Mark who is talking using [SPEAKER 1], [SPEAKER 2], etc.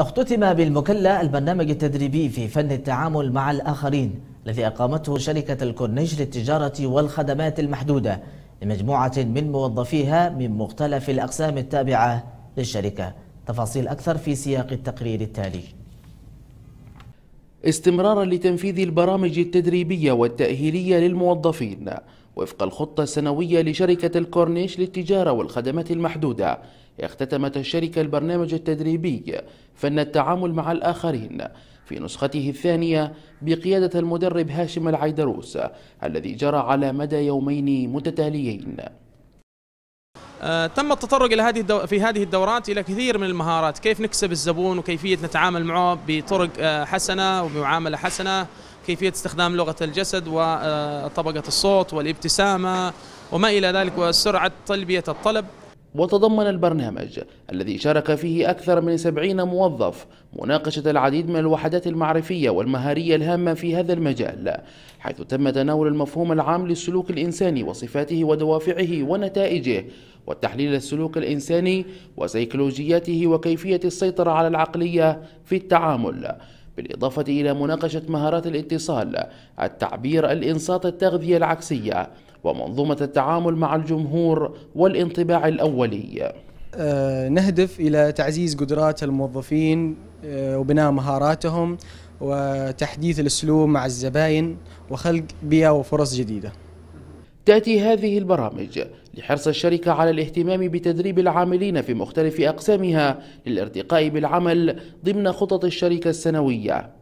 [SPEAKER 1] اختتم بالمكلا البرنامج التدريبي في فن التعامل مع الآخرين الذي أقامته شركة الكورنيش للتجارة والخدمات المحدودة لمجموعة من موظفيها من مختلف الأقسام التابعة للشركة تفاصيل أكثر في سياق التقرير التالي استمرارا لتنفيذ
[SPEAKER 2] البرامج التدريبية والتأهيلية للموظفين وفق الخطة السنوية لشركة الكورنيش للتجارة والخدمات المحدودة اختتمت الشركة البرنامج التدريبي فن التعامل مع الآخرين في نسخته الثانية بقيادة المدرب هاشم العيدروس الذي جرى على مدى يومين متتاليين
[SPEAKER 3] آه، تم التطرق الى هذه في هذه الدورات الى كثير من المهارات كيف نكسب الزبون وكيفيه نتعامل معه بطرق آه، حسنه وبمعامله حسنه كيفية استخدام لغة الجسد وطبقة الصوت والابتسامة وما إلى ذلك وسرعة تلبية الطلب
[SPEAKER 2] وتضمن البرنامج الذي شارك فيه أكثر من سبعين موظف مناقشة العديد من الوحدات المعرفية والمهارية الهامة في هذا المجال حيث تم تناول المفهوم العام للسلوك الإنساني وصفاته ودوافعه ونتائجه وتحليل السلوك الإنساني وسيكولوجياته وكيفية السيطرة على العقلية في التعامل بالإضافة إلى مناقشة مهارات الاتصال التعبير الإنصات التغذية العكسية ومنظومة التعامل مع الجمهور والانطباع الأولي
[SPEAKER 4] آه، نهدف إلى تعزيز قدرات الموظفين آه، وبناء مهاراتهم وتحديث الأسلوب مع الزبائن وخلق بيئة وفرص جديدة تأتي هذه البرامج
[SPEAKER 2] لحرص الشركة على الاهتمام بتدريب العاملين في مختلف أقسامها للارتقاء بالعمل ضمن خطط الشركة السنوية